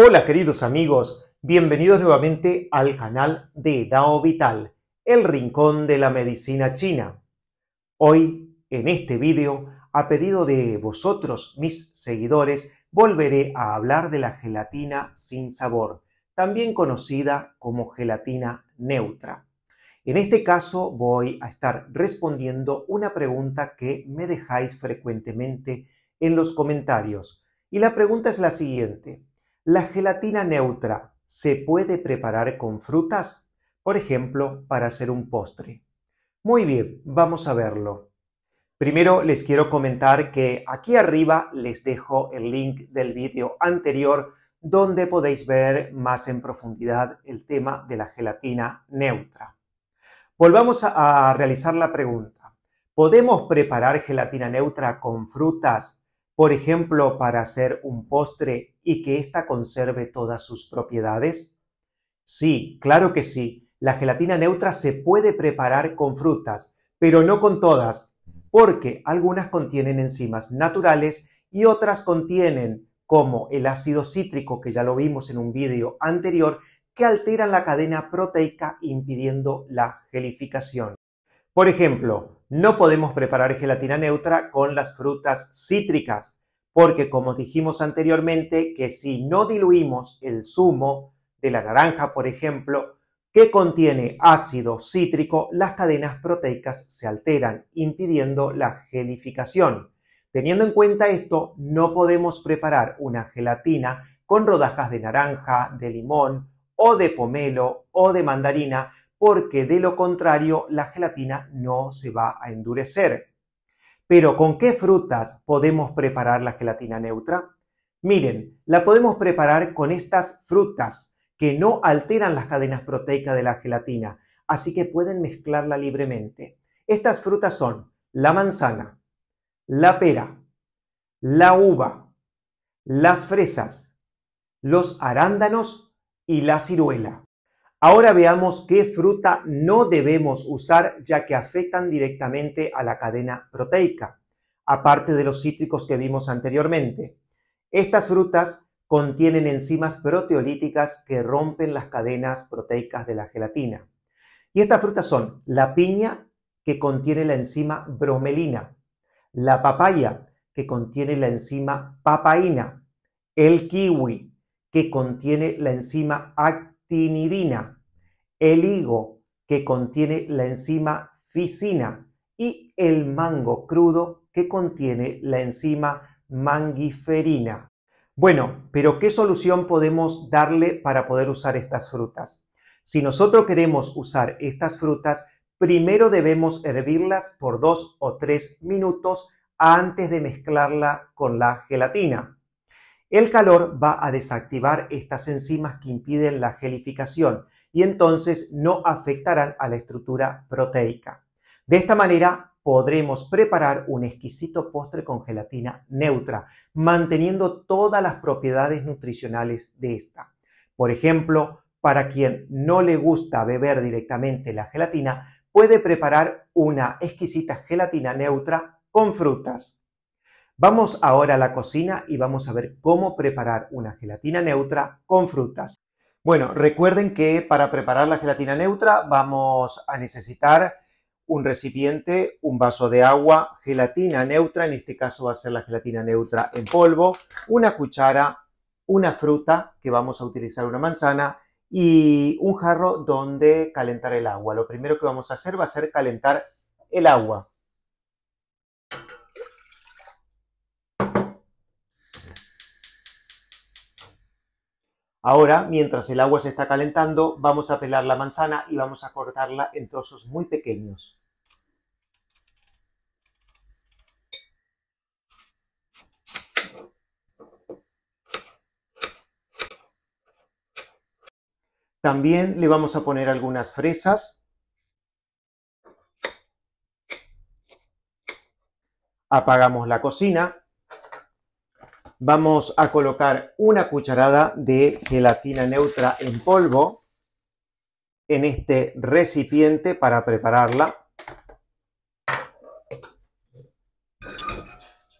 Hola queridos amigos, bienvenidos nuevamente al canal de Dao Vital, el rincón de la medicina china. Hoy, en este vídeo, a pedido de vosotros, mis seguidores, volveré a hablar de la gelatina sin sabor, también conocida como gelatina neutra. En este caso voy a estar respondiendo una pregunta que me dejáis frecuentemente en los comentarios. Y la pregunta es la siguiente. La gelatina neutra se puede preparar con frutas, por ejemplo, para hacer un postre. Muy bien, vamos a verlo. Primero les quiero comentar que aquí arriba les dejo el link del vídeo anterior donde podéis ver más en profundidad el tema de la gelatina neutra. Volvamos a realizar la pregunta. ¿Podemos preparar gelatina neutra con frutas por ejemplo, para hacer un postre y que ésta conserve todas sus propiedades? Sí, claro que sí. La gelatina neutra se puede preparar con frutas, pero no con todas, porque algunas contienen enzimas naturales y otras contienen, como el ácido cítrico, que ya lo vimos en un vídeo anterior, que alteran la cadena proteica impidiendo la gelificación. Por ejemplo, no podemos preparar gelatina neutra con las frutas cítricas, porque como dijimos anteriormente, que si no diluimos el zumo de la naranja, por ejemplo, que contiene ácido cítrico, las cadenas proteicas se alteran, impidiendo la gelificación. Teniendo en cuenta esto, no podemos preparar una gelatina con rodajas de naranja, de limón o de pomelo o de mandarina porque de lo contrario la gelatina no se va a endurecer. Pero ¿con qué frutas podemos preparar la gelatina neutra? Miren, la podemos preparar con estas frutas que no alteran las cadenas proteicas de la gelatina, así que pueden mezclarla libremente. Estas frutas son la manzana, la pera, la uva, las fresas, los arándanos y la ciruela. Ahora veamos qué fruta no debemos usar ya que afectan directamente a la cadena proteica, aparte de los cítricos que vimos anteriormente. Estas frutas contienen enzimas proteolíticas que rompen las cadenas proteicas de la gelatina. Y estas frutas son la piña, que contiene la enzima bromelina, la papaya, que contiene la enzima papaína, el kiwi, que contiene la enzima tinidina, el higo que contiene la enzima ficina y el mango crudo que contiene la enzima mangiferina. Bueno, pero ¿qué solución podemos darle para poder usar estas frutas? Si nosotros queremos usar estas frutas, primero debemos hervirlas por dos o tres minutos antes de mezclarla con la gelatina. El calor va a desactivar estas enzimas que impiden la gelificación y entonces no afectarán a la estructura proteica. De esta manera podremos preparar un exquisito postre con gelatina neutra, manteniendo todas las propiedades nutricionales de esta. Por ejemplo, para quien no le gusta beber directamente la gelatina, puede preparar una exquisita gelatina neutra con frutas. Vamos ahora a la cocina y vamos a ver cómo preparar una gelatina neutra con frutas. Bueno, recuerden que para preparar la gelatina neutra vamos a necesitar un recipiente, un vaso de agua, gelatina neutra, en este caso va a ser la gelatina neutra en polvo, una cuchara, una fruta, que vamos a utilizar una manzana, y un jarro donde calentar el agua. Lo primero que vamos a hacer va a ser calentar el agua. Ahora, mientras el agua se está calentando, vamos a pelar la manzana y vamos a cortarla en trozos muy pequeños. También le vamos a poner algunas fresas. Apagamos la cocina vamos a colocar una cucharada de gelatina neutra en polvo en este recipiente para prepararla.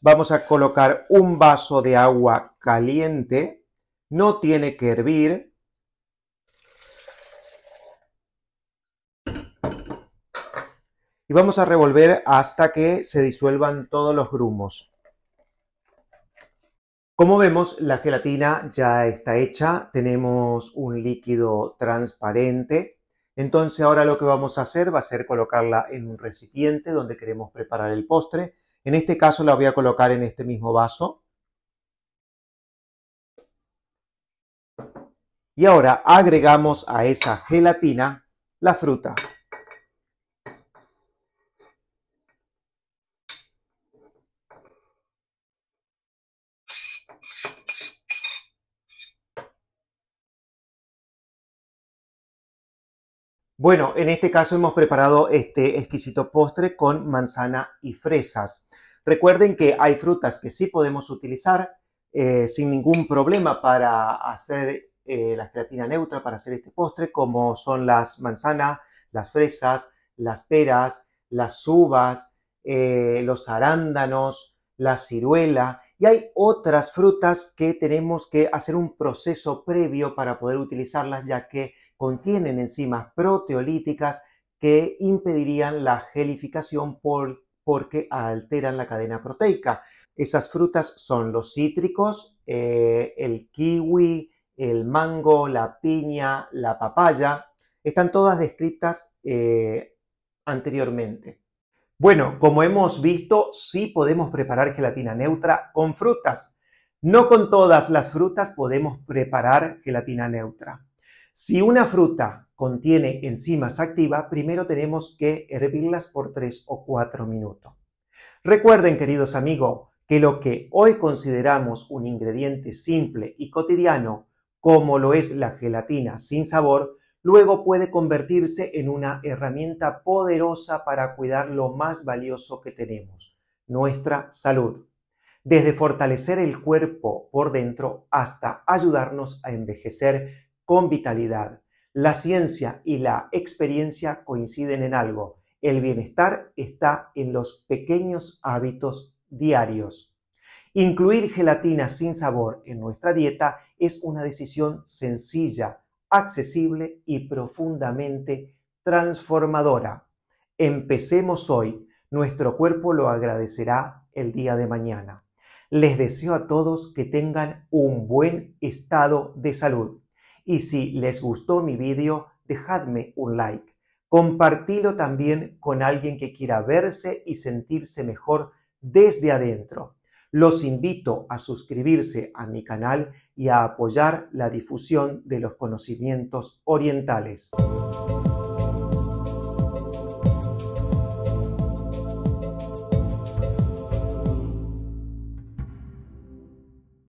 Vamos a colocar un vaso de agua caliente, no tiene que hervir. Y vamos a revolver hasta que se disuelvan todos los grumos. Como vemos, la gelatina ya está hecha, tenemos un líquido transparente. Entonces ahora lo que vamos a hacer va a ser colocarla en un recipiente donde queremos preparar el postre. En este caso la voy a colocar en este mismo vaso. Y ahora agregamos a esa gelatina la fruta. Bueno, en este caso hemos preparado este exquisito postre con manzana y fresas. Recuerden que hay frutas que sí podemos utilizar eh, sin ningún problema para hacer eh, la creatina neutra, para hacer este postre, como son las manzanas, las fresas, las peras, las uvas, eh, los arándanos, la ciruela. Y hay otras frutas que tenemos que hacer un proceso previo para poder utilizarlas, ya que contienen enzimas proteolíticas que impedirían la gelificación porque alteran la cadena proteica. Esas frutas son los cítricos, eh, el kiwi, el mango, la piña, la papaya. Están todas descritas eh, anteriormente. Bueno, como hemos visto, sí podemos preparar gelatina neutra con frutas. No con todas las frutas podemos preparar gelatina neutra. Si una fruta contiene enzimas activas, primero tenemos que hervirlas por 3 o 4 minutos. Recuerden, queridos amigos, que lo que hoy consideramos un ingrediente simple y cotidiano, como lo es la gelatina sin sabor, luego puede convertirse en una herramienta poderosa para cuidar lo más valioso que tenemos, nuestra salud, desde fortalecer el cuerpo por dentro hasta ayudarnos a envejecer con vitalidad. La ciencia y la experiencia coinciden en algo. El bienestar está en los pequeños hábitos diarios. Incluir gelatina sin sabor en nuestra dieta es una decisión sencilla, accesible y profundamente transformadora. Empecemos hoy, nuestro cuerpo lo agradecerá el día de mañana. Les deseo a todos que tengan un buen estado de salud. Y si les gustó mi vídeo, dejadme un like. Compartilo también con alguien que quiera verse y sentirse mejor desde adentro. Los invito a suscribirse a mi canal y a apoyar la difusión de los conocimientos orientales.